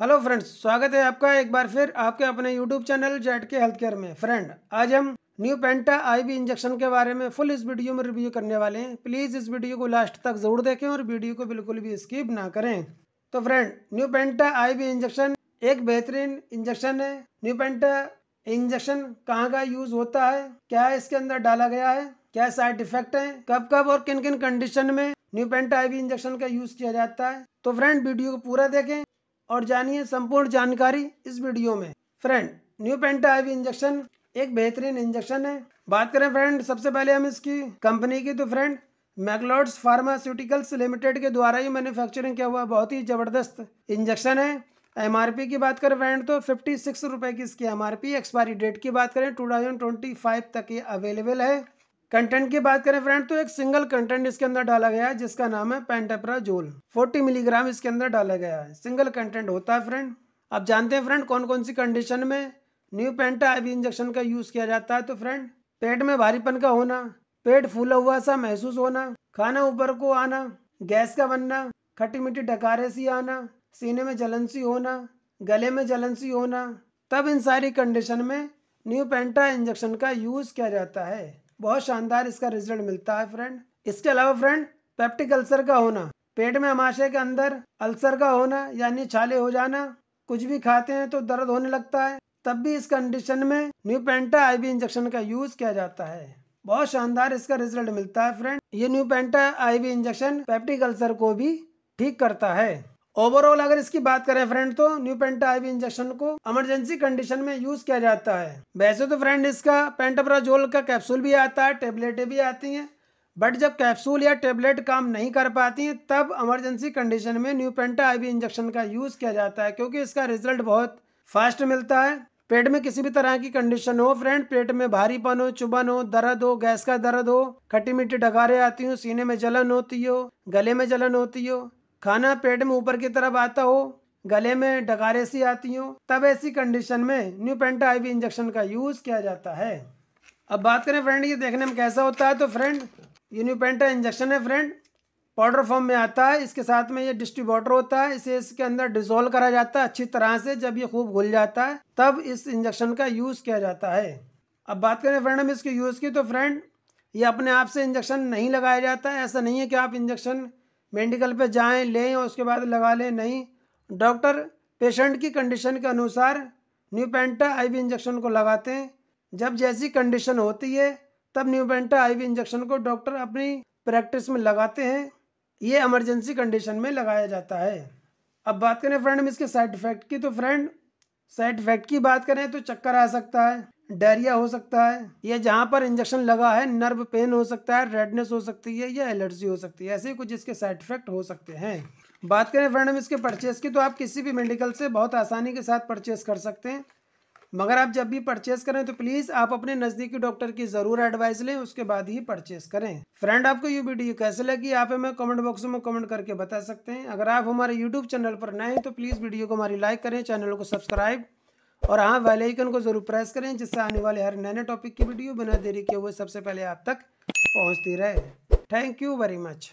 hello friends स्वागत है आपका एक बार फिर आपके अपने यूट्यूब चैनल जेट के हेल्थ केयर में फ्रेंड आज हम न्यू पेंटा आईवी इंजेक्शन के बारे में फुल इस वीडियो में रिव्यू करने वाले हैं प्लीज़ इस वीडियो को लास्ट तक जरूर देखें और वीडियो को बिल्कुल भी स्किप ना करें तो friend Nupenta IV injection एक बेहतरीन इंजेक्शन है न्यू पेंटा इंजेक्शन कहाँ का यूज होता है क्या इसके अंदर डाला गया है क्या साइड इफेक्ट है कब कब और किन किन कंडीशन में न्यू पेंटा आईवी इंजेक्शन का यूज किया जाता है तो फ्रेंड वीडियो को पूरा देखें और जानिए संपूर्ण जानकारी इस वीडियो में friend Nupenta IV injection एक बेहतरीन इंजेक्शन है बात करें फ्रेंड सबसे पहले हम इसकी कंपनी की तो फ्रेंड मैगलॉर्ड्स फार्मास्यूटिकल्स लिमिटेड के द्वारा ही मैन्युफैक्चरिंग किया हुआ बहुत ही ज़बरदस्त इंजेक्शन है एम की बात करें फ्रेंड तो फिफ्टी सिक्स रुपए की इसकी एम एक्सपायरी डेट की बात करें टू थाउजेंड ट्वेंटी फाइव तक ये अवेलेबल है कंटेंट की बात करें फ्रेंड तो एक सिंगल कंटेंट इसके अंदर डाला गया है जिसका नाम है जोल फोर्टी मिलीग्राम इसके अंदर डाला गया है सिंगल कंटेंट होता है फ्रेंड आप जानते हैं फ्रेंड कौन कौन सी कंडीशन में न्यू पेंटा आईवी इंजेक्शन का यूज़ किया जाता है तो फ्रेंड पेट में भारीपन का होना पेट फूला हुआ सा महसूस होना खाना ऊपर को आना गैस का बनना खट्टी मिट्टी डकारे सी आना सीने में जलन सी होना गले में जलन सी होना तब इन सारी कंडीशन में न्यू पेंटा इंजेक्शन का यूज़ किया जाता है बहुत शानदार इसका रिजल्ट मिलता है फ्रेंड इसके अलावा फ्रेंड पेप्टिक अल्सर का होना पेट में अमाशय के अंदर अल्सर का होना यानी छाले हो जाना कुछ भी खाते हैं तो दर्द होने लगता है तब भी इस कंडीशन में न्यू पेंटा आईवी इंजेक्शन का यूज किया जाता है बहुत शानदार इसका रिजल्ट मिलता है फ्रेंड ये Nupenta IV injection peptic ulcer को भी ठीक करता है ओवरऑल अगर इसकी बात करें फ्रेंड तो न्यू पेंटा आईवी इंजेक्शन को इमरजेंसी कंडीशन में यूज किया जाता है वैसे तो फ्रेंड इसका पेंटाप्राजोल का कैप्सूल भी आता है टेबलेटें भी आती हैं बट जब कैप्सूल या टेबलेट काम नहीं कर पाती हैं तब इमरजेंसी कंडीशन में न्यू पेंटा आईवी इंजेक्शन का यूज़ किया जाता है क्योंकि इसका रिजल्ट बहुत फास्ट मिलता है पेट में किसी भी तरह की कंडीशन हो फ्रेंड पेट में भारीपन हो चुभन हो दर्द हो गैस का दर्द हो खट्टी मीठी डगारे आती हो सीने में जलन होती हो गले में जलन होती हो खाना पेट में ऊपर की तरफ आता हो गले में डकारे सी आती हो तब ऐसी कंडीशन में न्यूपेंटा आई इंजेक्शन का यूज़ किया जाता है अब बात करें फ्रेंड ये देखने में कैसा होता है तो फ्रेंड ये न्यूपेंटा इंजेक्शन है फ्रेंड पाउडर फॉर्म में आता है इसके साथ में ये डिस्ट्रीब्यूटर होता है इसे इसके अंदर डिजोल्व करा जाता है अच्छी तरह से जब ये खूब घुल जाता है तब इस इंजेक्शन का यूज़ किया जाता है अब बात करें फ्रेंड हम इसके यूज़ की तो फ्रेंड ये अपने आप से इंजेक्शन नहीं लगाया जाता है ऐसा नहीं है कि आप इंजेक्शन मेडिकल पे जाएं लें और उसके बाद लगा लें नहीं डॉक्टर पेशेंट की कंडीशन के अनुसार न्यूपेंटा आईवी इंजेक्शन को लगाते हैं जब जैसी कंडीशन होती है तब न्यूपेंटा आईवी इंजेक्शन को डॉक्टर अपनी प्रैक्टिस में लगाते हैं ये इमरजेंसी कंडीशन में लगाया जाता है अब बात करें फ्रेंड हम इसके साइड इफ़ेक्ट की तो फ्रेंड साइड इफ़ेक्ट की बात करें तो चक्कर आ सकता है डायरिया हो सकता है या जहाँ पर इंजेक्शन लगा है नर्व पेन हो सकता है रेडनेस हो सकती है या एलर्जी हो सकती है ऐसे कुछ इसके साइड इफेक्ट हो सकते हैं बात करें फ्रेंड हम इसके परचेस की तो आप किसी भी मेडिकल से बहुत आसानी के साथ परचेस कर सकते हैं मगर आप जब भी परचेस करें तो प्लीज़ आप अपने नज़दीकी डॉक्टर की ज़रूर एडवाइस लें उसके बाद ही परचेस करें फ्रेंड आपको ये वीडियो कैसे लगी आप हमें कमेंट बॉक्स में कमेंट करके बता सकते हैं अगर आप हमारे यूट्यूब चैनल पर नए हैं तो प्लीज़ वीडियो को हमारी लाइक करें चैनल को सब्सक्राइब और हाँ वेलाइकन को जरूर प्रेस करें जिससे आने वाले हर नए नए टॉपिक की वीडियो बिना देरी किए हुए सबसे पहले आप तक पहुँचती रहे थैंक यू वेरी मच